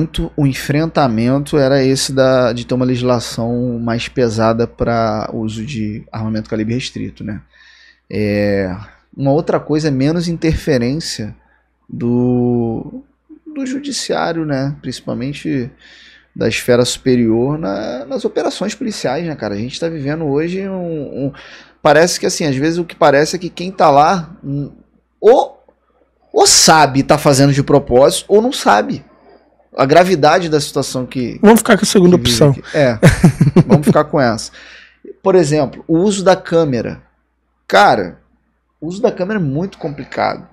muito o enfrentamento era esse da, de ter uma legislação mais pesada para uso de armamento calibre restrito, né? É, uma outra coisa é menos interferência do, do judiciário, né? Principalmente da esfera superior na, nas operações policiais, né, cara? A gente está vivendo hoje um, um, Parece que, assim, às vezes o que parece é que quem tá lá um, ou, ou sabe tá fazendo de propósito ou não sabe a gravidade da situação que. Vamos ficar com a segunda opção. Aqui. É, vamos ficar com essa. Por exemplo, o uso da câmera. Cara, o uso da câmera é muito complicado.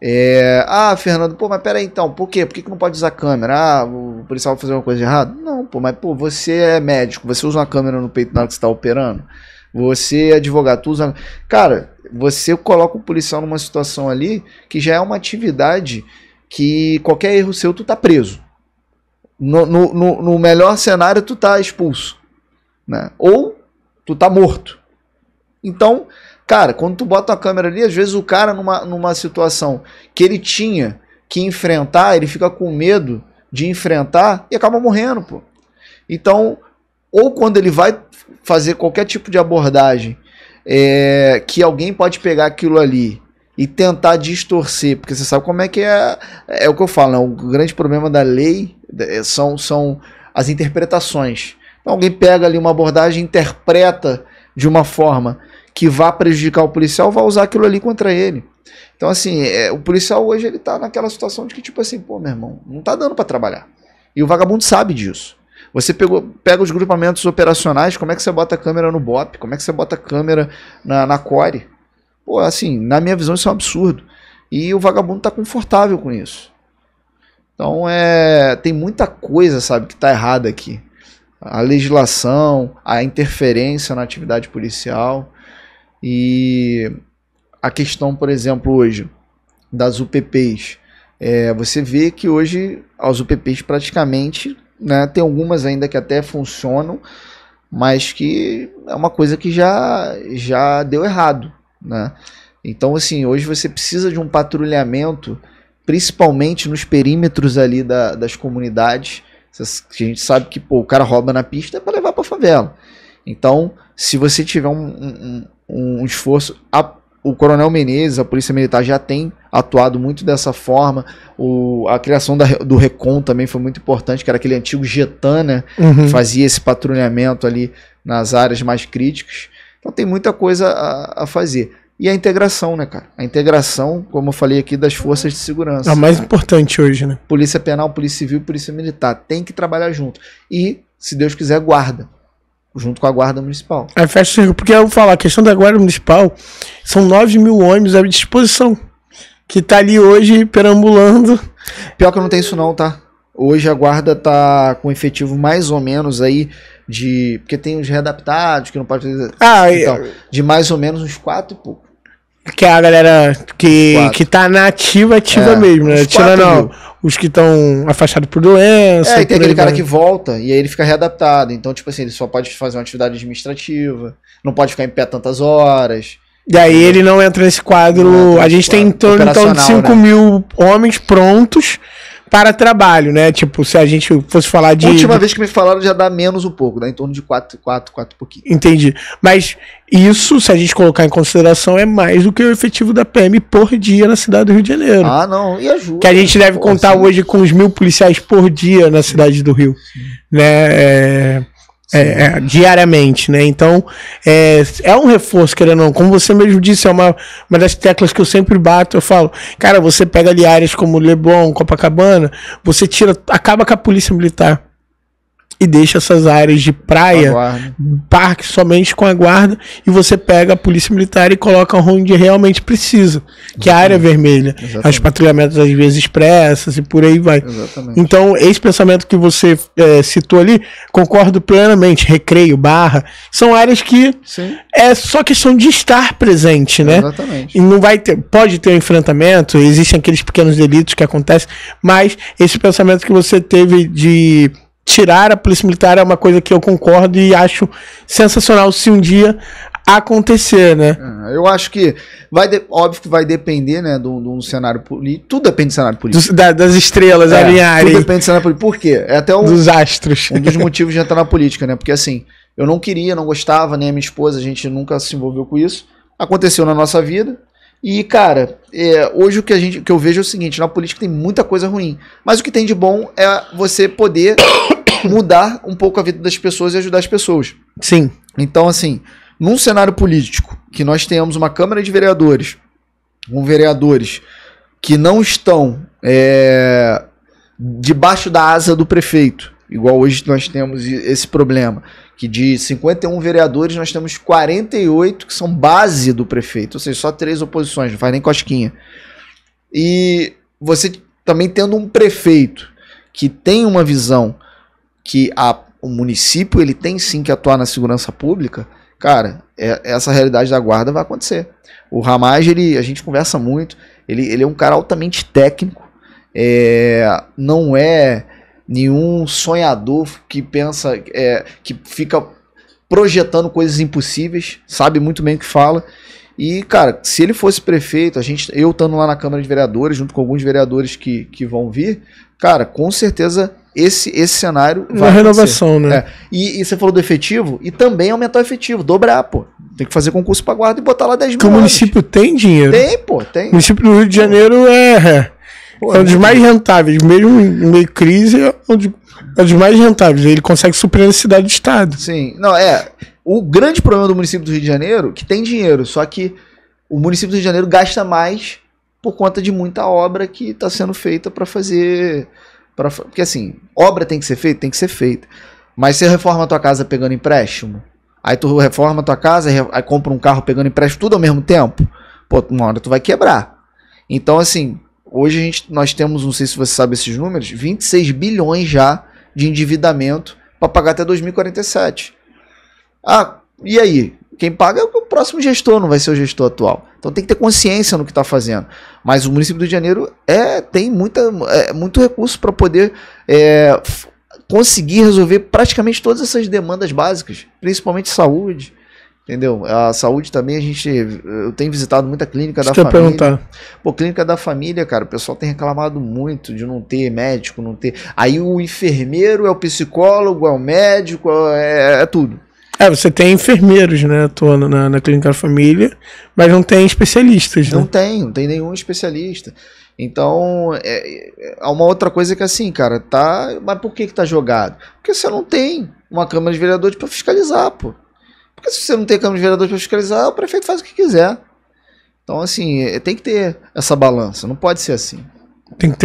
É, ah, Fernando, pô, mas peraí então, por quê? Por que, que não pode usar câmera? Ah, o policial vai fazer uma coisa errada? Não, pô, mas pô, você é médico, você usa uma câmera no peito na hora que você está operando? Você é advogado, tu usa. Cara, você coloca o policial numa situação ali que já é uma atividade que qualquer erro seu tu tá preso. No, no, no, no melhor cenário tu tá expulso, né? Ou tu tá morto. Então, cara, quando tu bota a câmera ali, às vezes o cara numa, numa situação que ele tinha que enfrentar, ele fica com medo de enfrentar e acaba morrendo, pô. Então, ou quando ele vai fazer qualquer tipo de abordagem é, que alguém pode pegar aquilo ali e tentar distorcer, porque você sabe como é que é, é o que eu falo, né? o grande problema da lei é, são, são as interpretações. Então, alguém pega ali uma abordagem, interpreta de uma forma que vá prejudicar o policial, vai usar aquilo ali contra ele. Então, assim, é, o policial hoje ele tá naquela situação de que, tipo assim, pô, meu irmão, não tá dando para trabalhar. E o vagabundo sabe disso. Você pegou, pega os grupamentos operacionais, como é que você bota a câmera no BOP, como é que você bota a câmera na, na core? Pô, assim, na minha visão isso é um absurdo. E o vagabundo tá confortável com isso. Então é, tem muita coisa, sabe, que tá errada aqui. A legislação, a interferência na atividade policial e a questão, por exemplo, hoje das UPPs. É, você vê que hoje as UPPs praticamente, né, tem algumas ainda que até funcionam, mas que é uma coisa que já já deu errado. Né? Então, assim, hoje você precisa de um patrulhamento, principalmente nos perímetros ali da, das comunidades, que a gente sabe que pô, o cara rouba na pista é para levar para favela. Então, se você tiver um, um, um esforço, a, o Coronel Menezes, a Polícia Militar já tem atuado muito dessa forma. O, a criação da, do Recon também foi muito importante, que era aquele antigo Getana né, uhum. que fazia esse patrulhamento ali nas áreas mais críticas. Então tem muita coisa a, a fazer. E a integração, né, cara? A integração, como eu falei aqui, das forças de segurança. É a mais cara. importante hoje, né? Polícia Penal, Polícia Civil, Polícia Militar. Tem que trabalhar junto. E, se Deus quiser, guarda. Junto com a Guarda Municipal. É, fecha, porque eu vou falar, a questão da Guarda Municipal são 9 mil ônibus à disposição. Que tá ali hoje perambulando. Pior que eu não tenho isso, não, tá? Hoje a Guarda tá com efetivo mais ou menos aí de. Porque tem os readaptados, que não pode fazer. Ah, então, de mais ou menos uns quatro e pouco. Que é a galera que, que tá na ativa, ativa é, mesmo, né? Tirando não, os que estão afastados por doença. É, e tem aquele cara que volta e aí ele fica readaptado. Então, tipo assim, ele só pode fazer uma atividade administrativa, não pode ficar em pé tantas horas. E aí ele não entra nesse quadro. a gente tem em torno então, de 5 né? mil homens prontos para trabalho, né? Tipo, se a gente fosse falar de. Última vez que me falaram já dá menos um pouco, dá né? em torno de 4, 4, 4 pouquinho. Entendi. Mas isso, se a gente colocar em consideração, é mais do que o efetivo da PM por dia na cidade do Rio de Janeiro. Ah, não, e ajuda. Que a gente deve pô, contar assim. hoje com os mil policiais por dia na cidade do Rio. Sim. Né? É... É, é, diariamente, né? Então, é, é um reforço, querendo ou não. Como você mesmo disse, é uma, uma das teclas que eu sempre bato. Eu falo, cara, você pega ali áreas como Leblon, Copacabana, você tira, acaba com a polícia militar e deixa essas áreas de praia, parque somente com a guarda e você pega a polícia militar e coloca onde realmente precisa, que é a área vermelha, as os patrulhamentos às vezes expressas e por aí vai. Exatamente. Então esse pensamento que você é, citou ali concordo plenamente. Recreio, barra, são áreas que Sim. é só questão de estar presente, né? Exatamente. E não vai ter, pode ter um enfrentamento, existem aqueles pequenos delitos que acontecem, mas esse pensamento que você teve de tirar a polícia militar é uma coisa que eu concordo e acho sensacional se um dia acontecer, né? Ah, eu acho que vai, de, óbvio que vai depender, né, do do cenário político. Tudo depende do cenário político. Do, das estrelas é, alinharem. Tudo depende do cenário político. Por quê? É até um dos astros. Um dos motivos de entrar na política, né? Porque assim, eu não queria, não gostava, nem a minha esposa, a gente nunca se envolveu com isso. Aconteceu na nossa vida. E, cara, é, hoje o que, a gente, o que eu vejo é o seguinte: na política tem muita coisa ruim. Mas o que tem de bom é você poder mudar um pouco a vida das pessoas e ajudar as pessoas. Sim. Então, assim, num cenário político que nós tenhamos uma Câmara de Vereadores com vereadores que não estão é, debaixo da asa do prefeito, igual hoje nós temos esse problema, que de 51 vereadores nós temos 48 que são base do prefeito, ou seja, só três oposições, não faz nem cosquinha. E você também tendo um prefeito que tem uma visão que a, o município ele tem sim que atuar na segurança pública, cara, é, essa realidade da guarda vai acontecer. O Ramage, ele, a gente conversa muito, ele, ele é um cara altamente técnico, é, não é nenhum sonhador que pensa, é, que fica projetando coisas impossíveis, sabe muito bem o que fala. E, cara, se ele fosse prefeito, a gente, eu estando lá na Câmara de Vereadores, junto com alguns vereadores que, que vão vir, cara, com certeza esse, esse cenário vai. Uma renovação, né? É. E, e, você falou do efetivo, e também aumentar o efetivo, dobrar, pô. Tem que fazer concurso para guarda e botar lá 10 mil. Porque o município tem dinheiro. Tem, pô, tem. O município do Rio de Janeiro é. é pô, é um dos né? mais rentáveis, mesmo em meio crise, é um dos, é mais rentáveis. Ele consegue surpreender a cidade do estado. Sim, não, é. O grande problema do município do Rio de Janeiro, que tem dinheiro, só que o município do Rio de Janeiro gasta mais por conta de muita obra que está sendo feita para fazer porque assim, obra tem que ser feita? Tem que ser feita. Mas você reforma a tua casa pegando empréstimo? Aí tu reforma a tua casa, aí compra um carro pegando empréstimo tudo ao mesmo tempo? Pô, uma hora tu vai quebrar. Então assim, hoje a gente, nós temos, não sei se você sabe esses números, 26 bilhões já de endividamento para pagar até 2047. Ah, e aí? Quem paga é o próximo gestor, não vai ser o gestor atual. Então tem que ter consciência no que está fazendo. Mas o município do Rio de Janeiro é, tem muita, é, muito recurso para poder é, conseguir resolver praticamente todas essas demandas básicas, principalmente saúde. Entendeu? A saúde também, a gente. Eu tenho visitado muita clínica Deixa da família. Perguntar. Pô, clínica da família, cara, o pessoal tem reclamado muito de não ter médico, não ter. Aí o enfermeiro é o psicólogo, é o médico, é, é tudo. É, você tem enfermeiros, né, atuando na, na clínica da família, mas não tem especialistas, né? Não tem, não tem nenhum especialista. Então, é, é uma outra coisa que assim, cara, tá. Mas por que que tá jogado? Porque você não tem uma Câmara de Vereadores para fiscalizar, pô. Porque se você não tem Câmara de Vereadores para fiscalizar, o prefeito faz o que quiser. Então, assim, é, tem que ter essa balança, não pode ser assim. Tem que ter